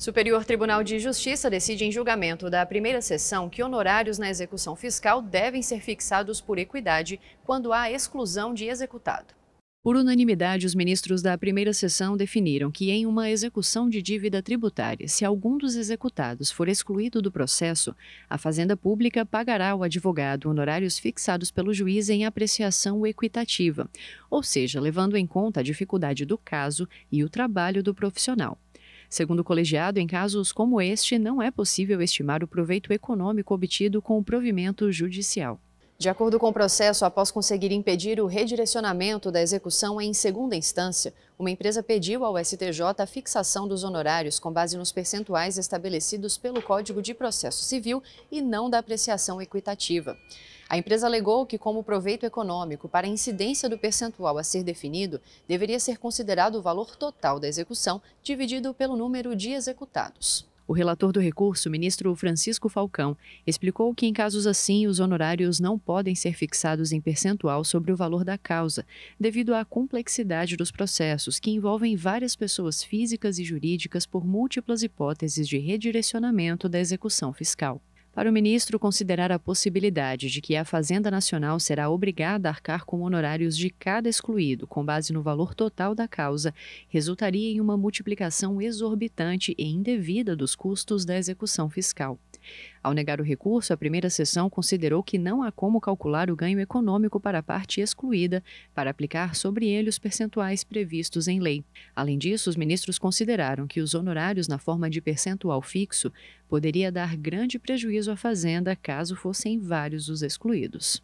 Superior Tribunal de Justiça decide em julgamento da primeira sessão que honorários na execução fiscal devem ser fixados por equidade quando há exclusão de executado. Por unanimidade, os ministros da primeira sessão definiram que, em uma execução de dívida tributária, se algum dos executados for excluído do processo, a Fazenda Pública pagará ao advogado honorários fixados pelo juiz em apreciação equitativa, ou seja, levando em conta a dificuldade do caso e o trabalho do profissional. Segundo o colegiado, em casos como este, não é possível estimar o proveito econômico obtido com o provimento judicial. De acordo com o processo, após conseguir impedir o redirecionamento da execução em segunda instância, uma empresa pediu ao STJ a fixação dos honorários com base nos percentuais estabelecidos pelo Código de Processo Civil e não da apreciação equitativa. A empresa alegou que, como proveito econômico para a incidência do percentual a ser definido, deveria ser considerado o valor total da execução dividido pelo número de executados. O relator do recurso, ministro Francisco Falcão, explicou que em casos assim os honorários não podem ser fixados em percentual sobre o valor da causa, devido à complexidade dos processos, que envolvem várias pessoas físicas e jurídicas por múltiplas hipóteses de redirecionamento da execução fiscal para o ministro considerar a possibilidade de que a Fazenda Nacional será obrigada a arcar com honorários de cada excluído, com base no valor total da causa, resultaria em uma multiplicação exorbitante e indevida dos custos da execução fiscal. Ao negar o recurso, a primeira sessão considerou que não há como calcular o ganho econômico para a parte excluída para aplicar sobre ele os percentuais previstos em lei. Além disso, os ministros consideraram que os honorários na forma de percentual fixo poderia dar grande prejuízo à fazenda caso fossem vários os excluídos.